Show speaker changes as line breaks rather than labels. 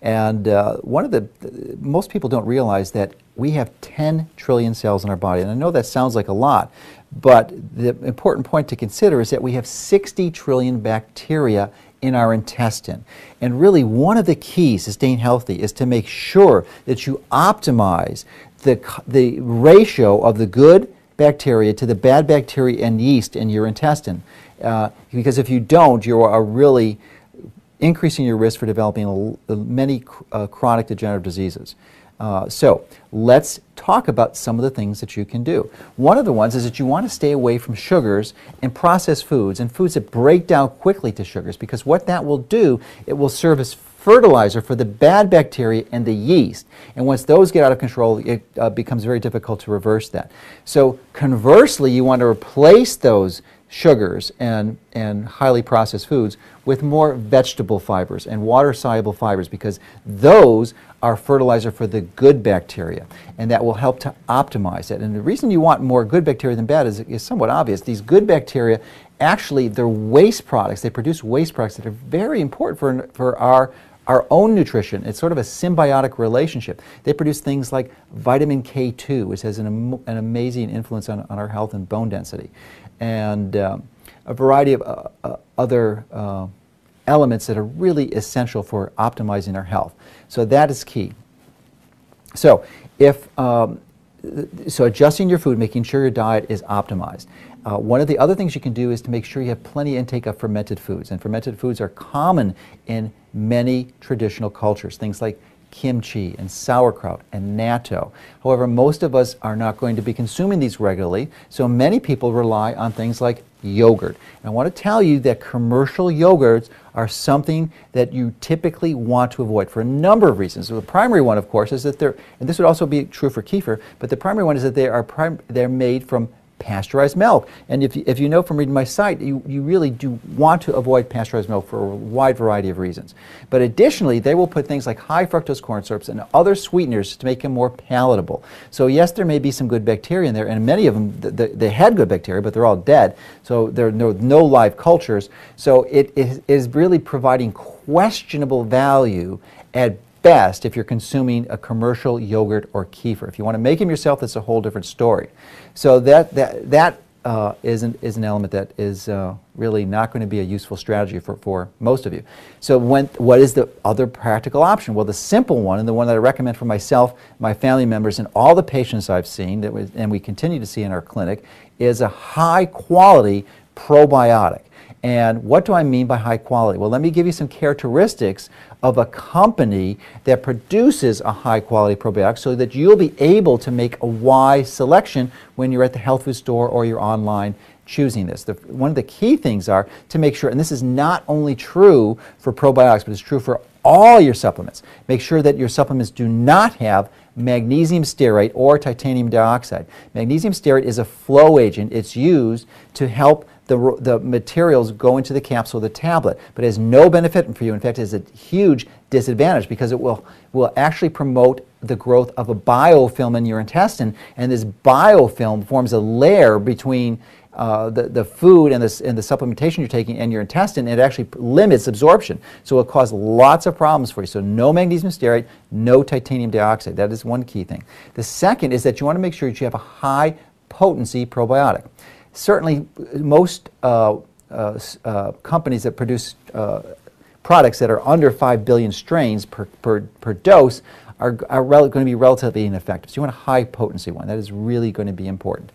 And uh, one of the, most people don't realize that we have 10 trillion cells in our body. And I know that sounds like a lot, but the important point to consider is that we have 60 trillion bacteria in our intestine. And really, one of the keys to staying healthy is to make sure that you optimize the, the ratio of the good bacteria to the bad bacteria and yeast in your intestine. Uh, because if you don't, you are really increasing your risk for developing many uh, chronic degenerative diseases. Uh, so let's talk about some of the things that you can do. One of the ones is that you want to stay away from sugars and processed foods and foods that break down quickly to sugars because what that will do, it will serve as fertilizer for the bad bacteria and the yeast. And once those get out of control, it uh, becomes very difficult to reverse that. So conversely, you want to replace those sugars and, and highly processed foods with more vegetable fibers and water-soluble fibers because those are fertilizer for the good bacteria and that will help to optimize it. And the reason you want more good bacteria than bad is, is somewhat obvious. These good bacteria actually, they're waste products. They produce waste products that are very important for, for our our own nutrition. It's sort of a symbiotic relationship. They produce things like vitamin K2, which has an, an amazing influence on, on our health and bone density and uh, a variety of uh, uh, other uh, elements that are really essential for optimizing our health. So that is key. So if um, so, adjusting your food, making sure your diet is optimized. Uh, one of the other things you can do is to make sure you have plenty intake of fermented foods, and fermented foods are common in many traditional cultures. Things like kimchi and sauerkraut and natto. However, most of us are not going to be consuming these regularly, so many people rely on things like yogurt. And I want to tell you that commercial yogurts are something that you typically want to avoid for a number of reasons. So the primary one, of course, is that they're, and this would also be true for kefir, but the primary one is that they are they're made from pasteurized milk. And if, if you know from reading my site, you, you really do want to avoid pasteurized milk for a wide variety of reasons. But additionally, they will put things like high fructose corn syrups and other sweeteners to make them more palatable. So yes, there may be some good bacteria in there, and many of them, th they had good bacteria, but they're all dead. So there are no, no live cultures. So it, it is really providing questionable value at best if you're consuming a commercial yogurt or kefir. If you want to make them yourself, that's a whole different story. So that, that, that uh, is, an, is an element that is uh, really not going to be a useful strategy for, for most of you. So when, what is the other practical option? Well, the simple one, and the one that I recommend for myself, my family members, and all the patients I've seen, that we, and we continue to see in our clinic, is a high-quality probiotic. And what do I mean by high quality? Well, let me give you some characteristics of a company that produces a high quality probiotic so that you'll be able to make a wise selection when you're at the health food store or you're online choosing this. The, one of the key things are to make sure, and this is not only true for probiotics, but it's true for all your supplements. Make sure that your supplements do not have magnesium stearate or titanium dioxide. Magnesium stearate is a flow agent. It's used to help the, the materials go into the capsule, the tablet, but it has no benefit for you. In fact, it is a huge disadvantage because it will, will actually promote the growth of a biofilm in your intestine, and this biofilm forms a layer between uh, the, the food and, the and the supplementation you're taking and your intestine, and it actually limits absorption. So it'll cause lots of problems for you. So no magnesium stearate, no titanium dioxide. That is one key thing. The second is that you want to make sure that you have a high potency probiotic certainly most uh, uh, uh companies that produce uh, products that are under 5 billion strains per, per, per dose are, are going to be relatively ineffective. So you want a high potency one. That is really going to be important.